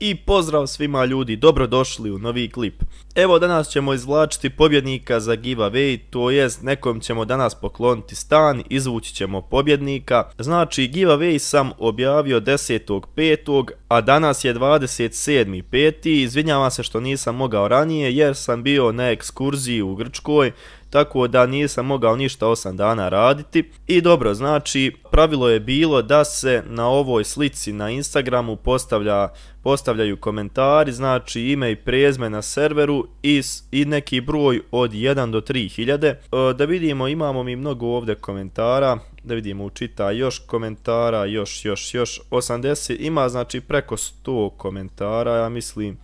I pozdrav svima ljudi, dobrodošli u novi klip. Evo danas ćemo izvlačiti pobjednika za giveaway, to jest nekom ćemo danas pokloniti stan, izvući ćemo pobjednika. Znači giveaway sam objavio 10.5. a danas je 27.5. Izvinjavam se što nisam mogao ranije jer sam bio na ekskurziji u Grčkoj, tako da nije sam mogao ništa 8 dana raditi. I dobro, znači pravilo je bilo da se na ovoj slici na Instagramu postavlja, postavljaju komentari, znači ime i prezme na serveru i, i neki broj od 1 do 3000. E, da vidimo, imamo mi mnogo ovdje komentara, da vidimo učita još komentara, još, još, još, 80, ima znači preko 100 komentara, ja mislim,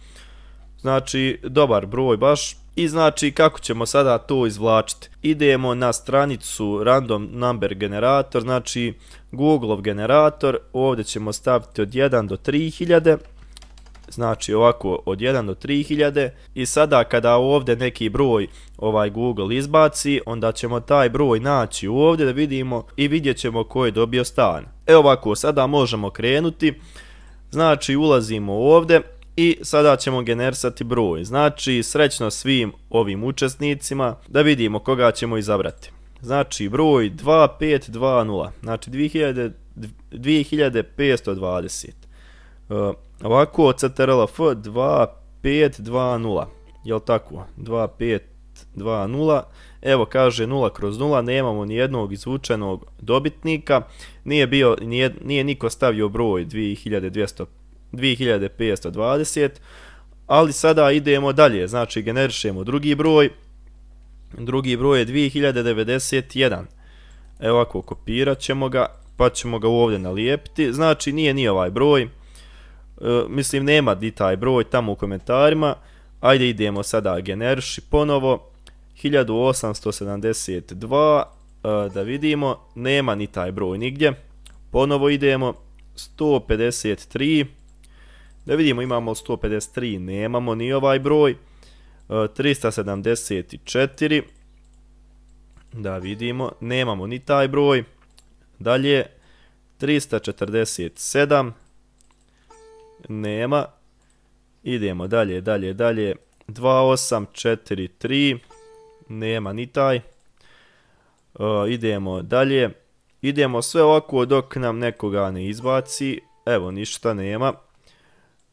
znači dobar broj baš, I znači kako ćemo sada to izvlačiti? Idemo na stranicu random number generator, znači Google-ov generator, ovdje ćemo staviti od 1 do 3000, znači ovako od 1 do 3000 i sada kada ovdje neki broj ovaj Google izbaci, onda ćemo taj broj naći ovdje da vidimo i vidjet ćemo ko je dobio stan. Evo ovako, sada možemo krenuti, znači ulazimo ovdje, I sada ćemo generisati broj. Znači, srećno svim ovim učesnicima da vidimo koga ćemo izabrati. Znači, broj 2520. Znači, 2520. E, ovako, ctrl f 2520. Jel tako? 2520. Evo kaže 0 kroz 0, nemamo ni jednog izvučenog dobitnika. Nije bio nije, nije niko stavio broj 2520, ali sada idemo dalje, znači generišemo drugi broj, drugi broj je 2091. Evo ako kopirat ćemo ga, pa ćemo ga ovdje nalijepiti, znači nije ni ovaj broj, e, mislim nema ni taj broj tamo u komentarima, ajde idemo sada generiši ponovo, 1872, e, da vidimo, nema ni taj broj nigdje, ponovo idemo, Da vidimo imamo 153, nemamo ni ovaj broj. 374. E, da vidimo, nemamo ni taj broj. Dalje, 347. Nema. Idemo dalje, dalje, dalje. 2843. Nema ni taj. E, idemo dalje. Idemo sve ovako dok nam nekoga ne izbaci. Evo, ništa nema.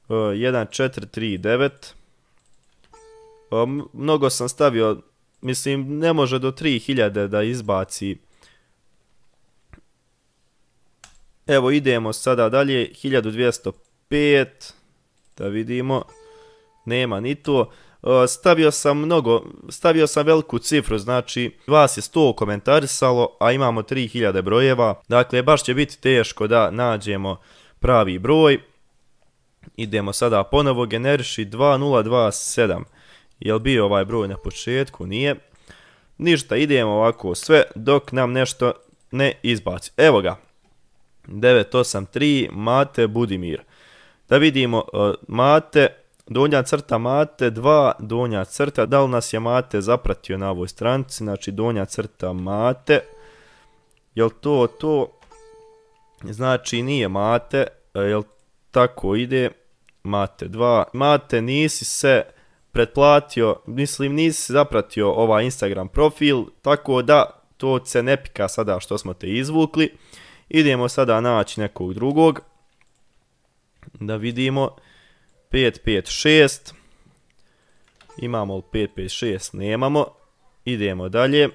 1 e, 4 e, mnogo sam stavio, mislim, ne može do 3000 da izbaci. Evo, idemo sada dalje, 1205, da vidimo, nema ni to. E, stavio sam mnogo, stavio sam veliku cifru, znači vas je 100 komentarisalo, a imamo 3000 brojeva. Dakle, baš će biti teško da nađemo pravi broj. Idemo sada ponovo, generiši 2027. Jel bio ovaj broj na početku? Nije. Ništa, idemo ovako sve dok nam nešto ne izbaci. Evo ga. 983 Mate Budimir. Da vidimo e, Mate, donja crta Mate, 2 donja crta. Da li nas je Mate zapratio na ovoj stranici? Znači donja crta Mate. Jel to to? Znači nije Mate. E, jel to? tako ide. Mate 2. Mate, nisi se pretplatio, mislim nisi se zapratio ovaj Instagram profil, tako da to se ne pika sada što smo te izvukli. Idemo sada naći nekog drugog. Da vidimo. 556. Imamo li 556? Nemamo. Idemo dalje.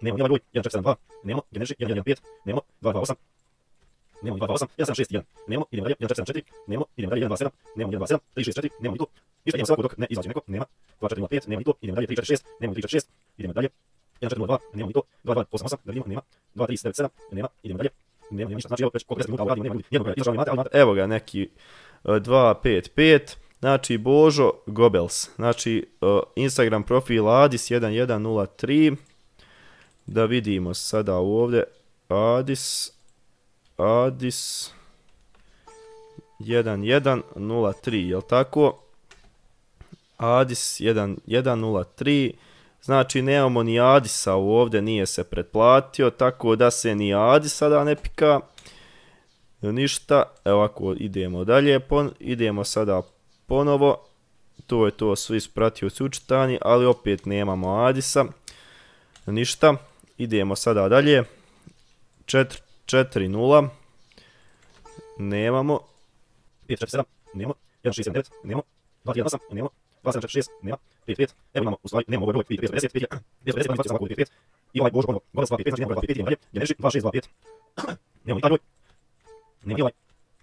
Nemamo, nemamo, 1, 4, 7, 2. Nemamo, Genesi, 1, 1, 5. Nemamo, 2, 2, 8 sam nemamo 2,28, 1,76,1, nemamo, idemo dalje, 1,474, nemamo, idemo dalje, 1,27, 1,27, 3,64, nemamo i to, ništa, idemo svako dok ne izađe neko, nema, 2,405, nemamo i to, idemo dalje, 3,46, nemamo 3,46, idemo dalje, 1,402, nemamo i to, 2,288, da vidimo, nema, 2,397, nema, idemo dalje, nema, nema ništa, znači evo, već oko 10 minuta uradimo, nema ljudi, jedno koje, izašao mi mate, ali mate. Evo ga, neki 2,55, e, Znači, Božo Gobels. Znači, e, Instagram profil Adis1103. Da vidimo sada ovdje. Adis. Adis 1103, je jel tako? Adis 1103, znači nemamo ni Adisa ovdje, nije se pretplatio, tako da se ni Adis sada ne pika. Ništa, evo ako idemo dalje, idemo sada ponovo, to je to svi spratio su učitani, ali opet nemamo Adisa. Ništa, idemo sada dalje. 4-0. Nemamo. 5-4-7. Nemamo. 1-6-7-9. Nemamo. 2 1 8 Nemamo. 2-7-4-6. Nema. 5-5. Evo imamo, u stvari, nemamo ovaj broj. 5-5-50. 5-5-50. 5-5-50. I ovaj Božo, ono, Goras 2-5-5. Znači, nemamo broj 5-5. Idemo dalje. Geneši, 2-6-2-5. Nemamo i taj broj. Nemamo i ovaj.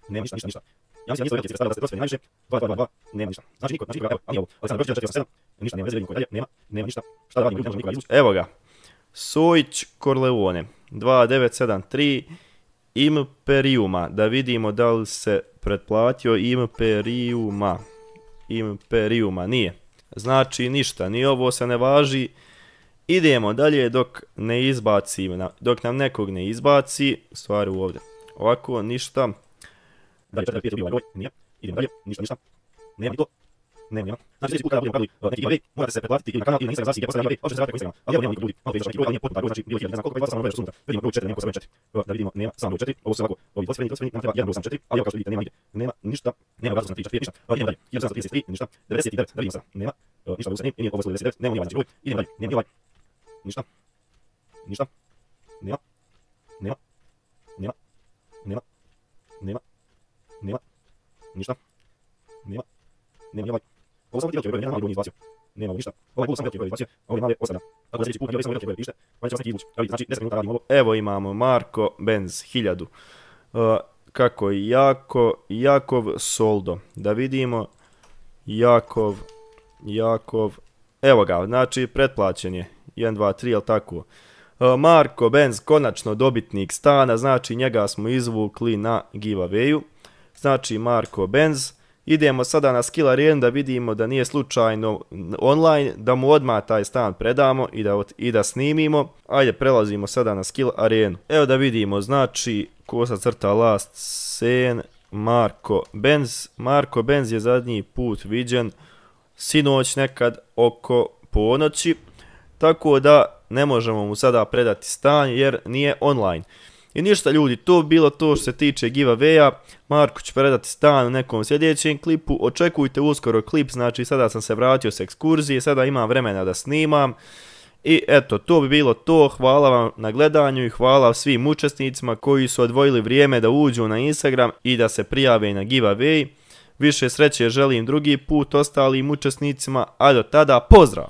Nemamo ništa, ništa, ništa. Ja mislim da nisu veliki cilj stavili da se prosvjeni najviše. 2-2-2-2. Nema ništa. Znači, niko, znači, nikoga, evo, ali nije ovo. Ali sad, broj 4-7. Ništa, nema veze, vidimo koje dalje. Nema, nema ništa. Šta da radimo, ne možemo nikoga izvući. Evo ga. Sujić Korleone. 2973 Imperiuma. Da vidimo da li se pretplatio Imperiuma. Imperiuma nije. Znači ništa, ni ovo se ne važi. Idemo dalje dok ne izbaci dok nam nekog ne izbaci, stvari u ovde Ovako, ništa. Da, da, da, da, da, da, da, da, da, da, da, da, Немним. Значит, здесь утро будем продуть. Найти еврей, мой адрес предплат, тыкни на канал и на инстаграм, сидя поставим еврей, очень сразу такой инстаграм. А я понял, будет. А пейдешь, накидывай, а мне под такой, значит, белки, не знаю, сколько пойдет, самому сумка. Видимо, будет четыре, не пусть четыре. Да, видимо, нема, сам четыре, о, собаку. О, видос, видос, видос, нам я сам четыре, а я кажу, видите, нема, нема, ништа, нема, газу, смотри, четыре, ништа, а я я сам тридцать три, ништа, двадцать девять, да, видимо, нема, ништа, вы сами, и не повысло, двадцать нема, не важно, будет, и нема, не нема, ништа, ништа, нема, нема, нема, нема, нема, нема, ништа, нема, нема, нема, Ovo sam vidio, ovaj mali gornji izbacio. Nema ništa. Ovaj Evo imamo Marko Benz, 1000. Uh, kako je jako, Jakov Soldo. Da vidimo. Jakov, Jakov. Evo ga, znači, pretplaćen je. 1, 2, 3, jel tako? Marko Benz, konačno dobitnik stana, znači njega smo izvukli na giveaway-u. Znači Marko Benz, idemo sada na skill arena da vidimo da nije slučajno online, da mu odmah taj stan predamo i da, i da snimimo. Ajde, prelazimo sada na skill arenu. Evo da vidimo, znači, ko sa crta last Sen, Marko Benz. Marko Benz je zadnji put viđen sinoć nekad oko ponoći, tako da ne možemo mu sada predati stan jer nije online. I ništa ljudi, to bilo to što se tiče giveaway-a. Marko će predati stan u nekom sljedećem klipu. Očekujte uskoro klip, znači sada sam se vratio s ekskurzije, sada imam vremena da snimam. I eto, to bi bilo to. Hvala vam na gledanju i hvala svim učesnicima koji su odvojili vrijeme da uđu na Instagram i da se prijave na giveaway. Više sreće želim drugi put ostalim učesnicima, a do tada pozdrav!